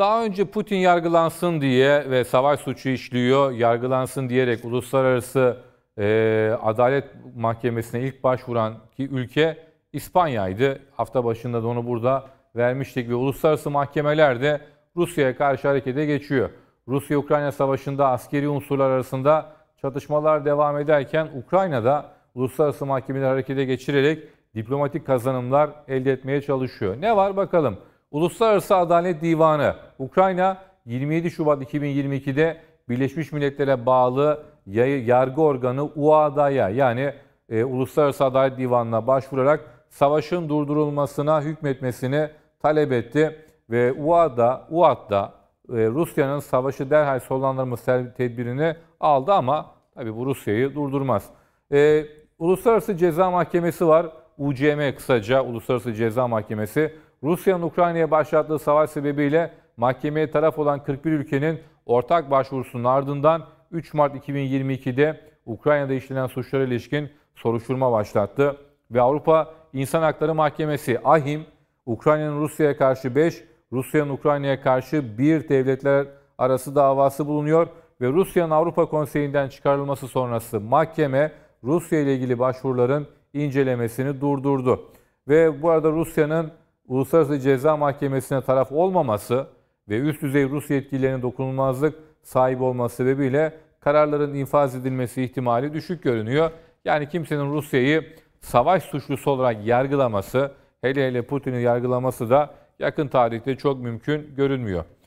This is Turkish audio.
Daha önce Putin yargılansın diye ve savaş suçu işliyor, yargılansın diyerek uluslararası e, adalet mahkemesine ilk başvuran ki ülke İspanya'ydı. Hafta başında da onu burada vermiştik ve uluslararası mahkemeler de Rusya'ya karşı harekete geçiyor. Rusya-Ukrayna savaşında askeri unsurlar arasında çatışmalar devam ederken Ukrayna'da uluslararası mahkemeler harekete geçirerek diplomatik kazanımlar elde etmeye çalışıyor. Ne var bakalım. Uluslararası Adalet Divanı Ukrayna 27 Şubat 2022'de Birleşmiş Milletler'e bağlı yargı organı UADA'ya yani e, Uluslararası Adalet Divanı'na başvurarak savaşın durdurulmasına hükmetmesini talep etti ve UADA UAD'da e, Rusya'nın savaşı derhal sonlandırması tedbirini aldı ama tabii bu Rusya'yı durdurmaz. E, Uluslararası Ceza Mahkemesi var. UCM kısaca Uluslararası Ceza Mahkemesi Rusya'nın Ukrayna'ya başlattığı savaş sebebiyle mahkemeye taraf olan 41 ülkenin ortak başvurusunun ardından 3 Mart 2022'de Ukrayna'da işlenen suçlara ilişkin soruşturma başlattı ve Avrupa İnsan Hakları Mahkemesi AHİM Ukrayna'nın Rusya'ya karşı 5, Rusya'nın Ukrayna'ya karşı 1 devletler arası davası bulunuyor ve Rusya'nın Avrupa Konseyi'nden çıkarılması sonrası mahkeme Rusya ile ilgili başvuruların incelemesini durdurdu. Ve bu arada Rusya'nın Uluslararası Ceza Mahkemesi'ne taraf olmaması ve üst düzey Rus yetkililerinin dokunulmazlık sahibi olması sebebiyle kararların infaz edilmesi ihtimali düşük görünüyor. Yani kimsenin Rusya'yı savaş suçlusu olarak yargılaması, hele hele Putin'i yargılaması da yakın tarihte çok mümkün görünmüyor.